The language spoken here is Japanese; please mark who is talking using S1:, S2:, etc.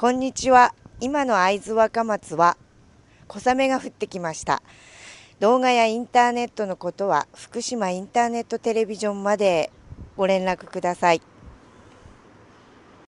S1: こんにちは。今の会津若松は小雨が降ってきました。動画やインターネットのことは福島インターネットテレビジョンまでご連絡ください。